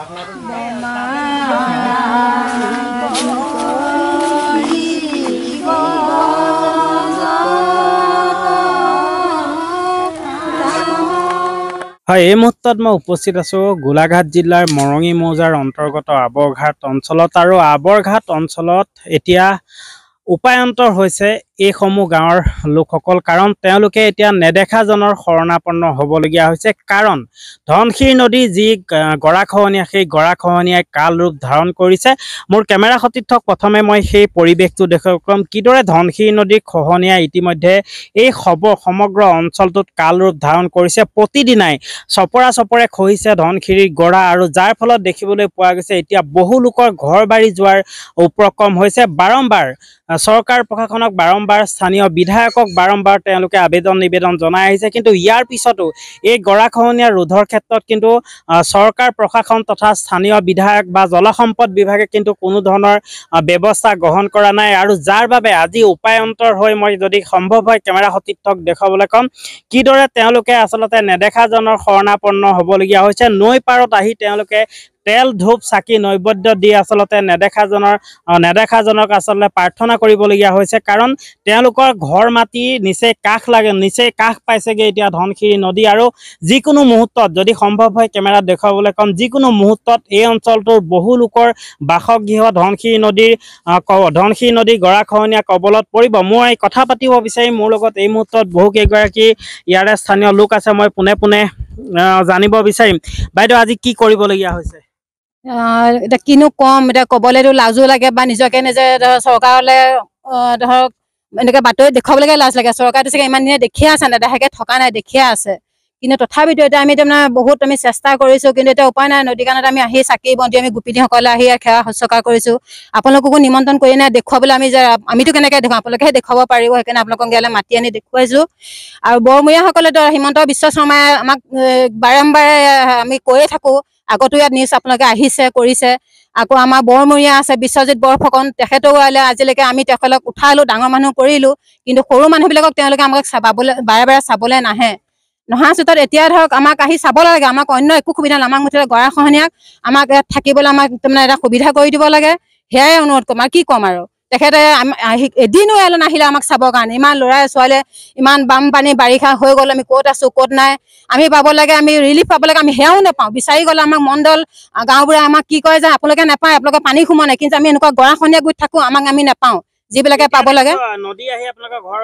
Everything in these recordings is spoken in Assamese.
হয় এই মুহূৰ্তত মই উপস্থিত আছোঁ গোলাঘাট জিলাৰ মৰঙী মৌজাৰ অন্তৰ্গত আবৰঘাট অঞ্চলত আৰু আবৰঘাট অঞ্চলত এতিয়া উপায়ন্তৰ হৈছে এইসমূহ গাঁৱৰ লোকসকল কাৰণ তেওঁলোকে এতিয়া নেদেখাজনৰ শৰণাপন্ন হ'বলগীয়া হৈছে কাৰণ ধনশিৰ নদী যি গৰা খহনীয়া সেই গৰাখহনীয়াই কাল ৰূপ ধাৰণ কৰিছে মোৰ কেমেৰা সতীৰ্থক প্ৰথমে মই সেই পৰিৱেশটো দেখিব ক'ম কিদৰে ধনশিৰ নদী খহনীয়াই ইতিমধ্যে এই সব সমগ্ৰ অঞ্চলটোত কাল ৰূপ ধাৰণ কৰিছে প্ৰতিদিনাই চপৰা চপৰে খহিছে ধনশিৰিৰ গৰা আৰু যাৰ ফলত দেখিবলৈ পোৱা গৈছে এতিয়া বহু লোকৰ ঘৰ বাঢ়ি যোৱাৰ উপক্ৰম হৈছে বাৰম্বাৰ চৰকাৰ প্ৰশাসনক বাৰম্বাৰ বারম্বার স্থানীয় বিধায়কক বারম্বার আবেদন নিবেদন জনায় আছে কিন্তু ইয়ার পিছতো এই গড়াখহনিয়া রোধর ক্ষেত্রে কিন্তু সরকার প্রশাসন তথা স্থানীয় বিধায়ক বা জলসম্পদ বিভাগে কিন্তু কোনো ধরনের ব্যবস্থা গ্রহণ করা নাই আর যার বাবে আজি উপায়ন্তর হয়ে মই যদি সম্ভব হয় কেমেরা সতীর্থক দেখাবলে কম কিদরে আসলে নেদেখাজনের শরণাপন্ন হবলগিয়া হয়েছে নৈ পারত আহি পারতলে তেল ধূপ চাকি নৈবদ্য দি আচলতে নেদেখাজনৰ নেদেখাজনক আচলতে প্ৰাৰ্থনা কৰিবলগীয়া হৈছে কাৰণ তেওঁলোকৰ ঘৰ মাটি নিচেই কাষ লাগে নিচেই কাষ পাইছেগৈ এতিয়া ধনশিৰি নদী আৰু যিকোনো মুহূৰ্তত যদি সম্ভৱ হয় কেমেৰাত দেখুৱাবলৈ ক'ম যিকোনো মুহূৰ্তত এই অঞ্চলটোৰ বহু লোকৰ বাসগৃহ ধনশিৰি নদীৰ ধনশিৰি নদীৰ গৰাখহনীয়া কবলত পৰিব মই এই কথা পাতিব বিচাৰিম মোৰ লগত এই মুহূৰ্তত বহুকেইগৰাকী ইয়াৰে স্থানীয় লোক আছে মই পোনে পোনে জানিব বিচাৰিম বাইদেউ আজি কি কৰিবলগীয়া হৈছে এতিয়া কিনো কম এতিয়া ক'বলৈতো লাজো লাগে বা নিজকে নিজে চৰকাৰলৈ ধৰক এনেকৈ বাতৰি দেখুৱাবলৈকে লাজ লাগে চৰকাৰটো চাগে ইমান দিনে দেখিয়ে আছে নাই থকা নাই দেখিয়ে আছে কিন্তু তথাপিতো এতিয়া আমি তাৰমানে বহুত আমি চেষ্টা কৰিছোঁ কিন্তু এতিয়া উপায় নাই নদী কাৰণত আমি আহি চাকি বন্তি আমি গোপিনীসকলে আহি সেৱা শুশ্ৰূষা কৰিছোঁ আপোনালোককো নিমন্ত্ৰণ কৰি নাই দেখুৱাবলৈ আমি যে আমিতো কেনেকৈ দেখুৱাম আপোনালোকেহে দেখুৱাব পাৰিব সেইকাৰণে আপোনালোকক ইয়ালৈ মাতি আনি দেখুৱাইছোঁ আৰু বৰমূৰীয়াসকলেতো হিমন্ত বিশ্ব শৰ্মাই আমাক বাৰে আমি কৈয়ে থাকোঁ আগতো ইয়াত নিউজ আপোনালোকে আহিছে কৰিছে আকৌ আমাৰ বৰমূৰীয়া আছে বিশ্বজিৎ বৰফুকন তেখেতেও আহিলে আজিলৈকে আমি তেখেতক উঠালোঁ ডাঙৰ মানুহ কৰিলোঁ কিন্তু সৰু মানুহবিলাকক তেওঁলোকে আমাক চাবলৈ বাৰে বাৰে চাবলৈ নাহে নহাৰ চিতত এতিয়া ধৰক আমাক আহি চাব লাগে আমাক অন্য একো সুবিধা আমাক মুঠতে গৰাখহনীয়াক আমাক ইয়াত থাকিবলৈ আমাক তাৰমানে এটা সুবিধা কৰি দিব লাগে সেয়াই অনুৰোধ কৰিম আৰু কি ক'ম আৰু তেখেতে এদিনো এল নাহিলে আমাক চাবৰ কাৰণে ইমান ল'ৰাই ছোৱালীয়ে ইমান বাম পানী বাৰিষা হৈ গ'ল আমি ক'ত আছো ক'ত নাই আমি পাব লাগে আমি ৰিলিফ পাব লাগে আমি সেয়াও নাপাওঁ বিচাৰি গ'লে আমাক মণ্ডল গাঁওবুঢ়াই আমাক কি কয় যে আপোনালোকে নাপায় আপোনালোকে পানী সোমোৱা নাই কিন্তু আমি এনেকুৱা গৰাখনীয়া গৈ থাকোঁ আমাক আমি নাপাওঁ যিবিলাকে পাব লাগে এতিয়া ঘৰৰ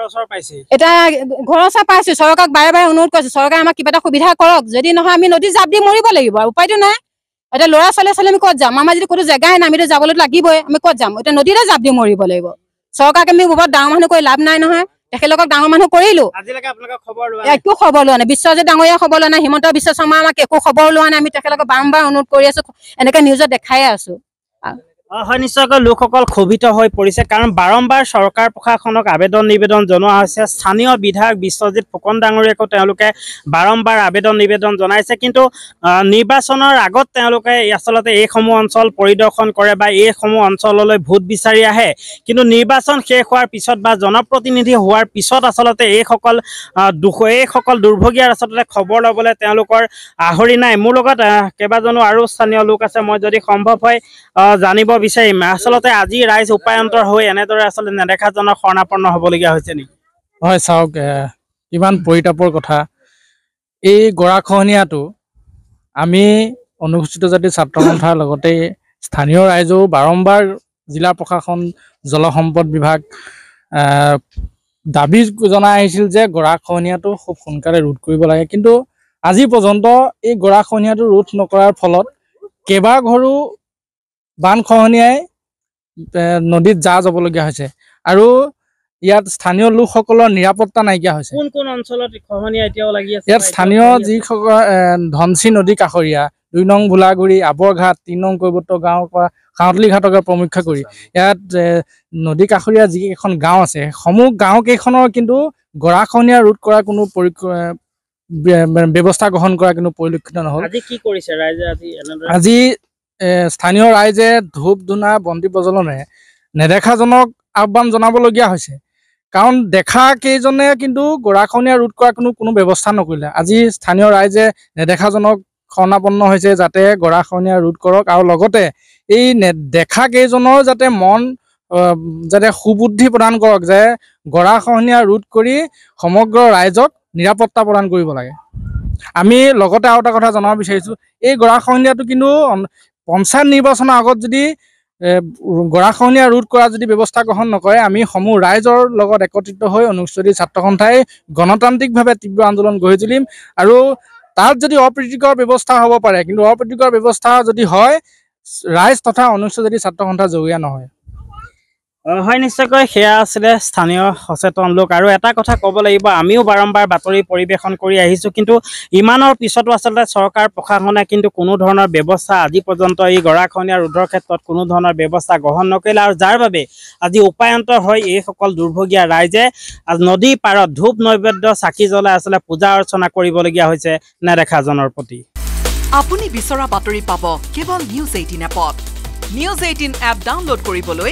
ওচৰ পাইছোঁ চৰকাৰক বাৰে বাৰে অনুৰোধ কৰিছোঁ চৰকাৰে আমাক কিবা এটা সুবিধা কৰক যদি নহয় আমি নদী জাপ দি মৰিব লাগিব উপায়টো নাই এটা ল'ৰা ছোৱালীয়ে চালে আমি ক'ত যাম আমাৰ যদি কোনো জেগাই নাই আমি যাবলৈ লাগিবই আমি ক'ত যাম এতিয়া নদীতে জাপ দি মৰিব লাগিব চৰকাৰক আমি বহুত ডাঙৰ মানুহ কৰি লাভ নাই নহয় তেখেতলোকক ডাঙৰ মানুহ কৰিলোঁ একো খবৰ লোৱা নাই বিশ্বজিৎ ডাঙৰীয়া খবৰ লোৱা নাই হিমন্ত বিশ্ব শৰ্মা আমাক একো খবৰ লোৱা নাই আমি তেখেতলোকক বাৰম্বাৰ অনুৰোধ কৰি আছো এনেকে নিউজত দেখাই আছো হয় নিশ্চয়কৈ লোকসকল ক্ষোভিত হৈ পৰিছে কাৰণ বাৰম্বাৰ চৰকাৰ প্ৰশাসনক আবেদন নিবেদন জনোৱা হৈছে স্থানীয় বিধায়ক বিশ্বজিৎ ফুকন ডাঙৰীয়াকো তেওঁলোকে বাৰম্বাৰ আবেদন নিবেদন জনাইছে কিন্তু নিৰ্বাচনৰ আগত তেওঁলোকে আচলতে এইসমূহ অঞ্চল পৰিদৰ্শন কৰে বা এইসমূহ অঞ্চললৈ ভোট বিচাৰি আহে কিন্তু নিৰ্বাচন শেষ হোৱাৰ পিছত বা জনপ্ৰতিনিধি হোৱাৰ পিছত আচলতে এইসকল এইসকল দুৰ্ভগীয়াৰ আচলতে খবৰ ল'বলৈ তেওঁলোকৰ আহৰি নাই মোৰ লগত কেইবাজনো আৰু স্থানীয় লোক আছে মই যদি সম্ভৱ হয় জানিব বিচাৰিম আচলতে আজি ৰাইজ উপায়ন্তৰ হৈ এনেদৰে আচলতে নেদেখাজনক শৰণাপন্ন হ'বলগীয়া হৈছে নেকি হয় চাওক ইমান পৰিতাপৰ কথা এই গৰাখহনীয়াটো আমি অনুসূচিত জাতি ছাত্ৰ সন্থাৰ লগতে স্থানীয় ৰাইজেও বাৰম্বাৰ জিলা প্ৰশাসন জলসম্পদ বিভাগ দাবী জনাই আহিছিল যে গৰাখহনীয়াটো খুব সোনকালে ৰোধ কৰিব লাগে কিন্তু আজি পৰ্যন্ত এই গৰাখহনীয়াটো ৰোধ নকৰাৰ ফলত কেইবাঘৰো বান খহনীয়াই নদীত যা যাবলগীয়া হৈছে আৰু ইয়াত স্থানীয় লোকসকলৰ নিৰাপত্তা নাইকিয়া হৈছে কোন কোন অঞ্চলত খহনীয়া এতিয়াও লাগি আছে ইয়াত স্থানীয় যিসকল ধনশি নদী কাষৰীয়া দুই নং ভোলাগুৰি আবৰঘাট তিনি নং কৈবৰ্ত্ৰ গাঁৱৰ পৰা কাঁৱলি ঘাটকে প্ৰমুখ্য কৰি ইয়াত নদী কাষৰীয়া যিকেইখন গাঁও আছে সমূহ গাঁও কেইখনৰ কিন্তু গৰাখহনীয়া ৰোধ কৰা কোনো ব্যৱস্থা গ্ৰহণ কৰা কিন্তু পৰিলক্ষিত নহ'ল কি কৰিছে ৰাইজে আজি স্থানীয় ৰাইজে ধূপ ধূনা বন্তি প্ৰজ্বলনে নেদেখাজনক আহ্বান জনাবলগীয়া হৈছে কাৰণ দেখা কেইজনে কিন্তু গৰাখনীয়া ৰোধ কৰা কোনো কোনো ব্যৱস্থা নকৰিলে আজি স্থানীয় ৰাইজে নেদেখাজনক শৰণাপন্ন হৈছে যাতে গৰাখনীয়া ৰোধ কৰক আৰু লগতে এই দেখা কেইজনৰ যাতে মন যাতে সুবুদ্ধি প্ৰদান কৰক যে গৰাখহনীয়া ৰোধ কৰি সমগ্ৰ ৰাইজক নিৰাপত্তা প্ৰদান কৰিব লাগে আমি লগতে আৰু এটা কথা জনাব বিচাৰিছোঁ এই গৰাখহনীয়াটো কিন্তু পঞ্চায়ত নিৰ্বাচনৰ আগত যদি গৰাখহনীয়া ৰোধ কৰা যদি ব্যৱস্থা গ্ৰহণ নকৰে আমি সমূহ ৰাইজৰ লগত একত্ৰিত হৈ ছাত্ৰ সন্থাই গণতান্ত্ৰিকভাৱে তীব্ৰ আন্দোলন গঢ়ি তুলিম আৰু তাত যদি অপ্ৰীতিকৰ ব্যৱস্থা হ'ব পাৰে কিন্তু অপ্ৰীতিকৰ ব্যৱস্থা যদি হয় ৰাইজ তথা ছাত্ৰ সন্থা জগৰীয়া নহয় হয় নিশ্চয়কৈ সেয়া আছিলে স্থানীয় সচেতন লোক আৰু এটা কথা ক'ব লাগিব আমিও বাৰম্বাৰ বাতৰি পৰিৱেশন কৰি আহিছোঁ কিন্তু ইমানৰ পিছতো আচলতে চৰকাৰ প্ৰশাসনে কিন্তু কোনো ধৰণৰ ব্যৱস্থা আজি পৰ্যন্ত এই গৰাখনীয়া ৰোধৰ ক্ষেত্ৰত কোনো ধৰণৰ ব্যৱস্থা গ্ৰহণ নকৰিলে আৰু যাৰ বাবে আজি উপায়ন্ত হয় এইসকল দুৰ্ভগীয়া ৰাইজে নদী পাৰত ধূপ নৈবেদ্য চাকি জ্বলাই আচলতে পূজা অৰ্চনা কৰিবলগীয়া হৈছে নেদেখাজনৰ প্ৰতি আপুনি বিচৰা বাতৰি পাব কেৱল নিউজ এইটিন এপত নিউজ এইটিন এপ ডাউনলোড কৰিবলৈ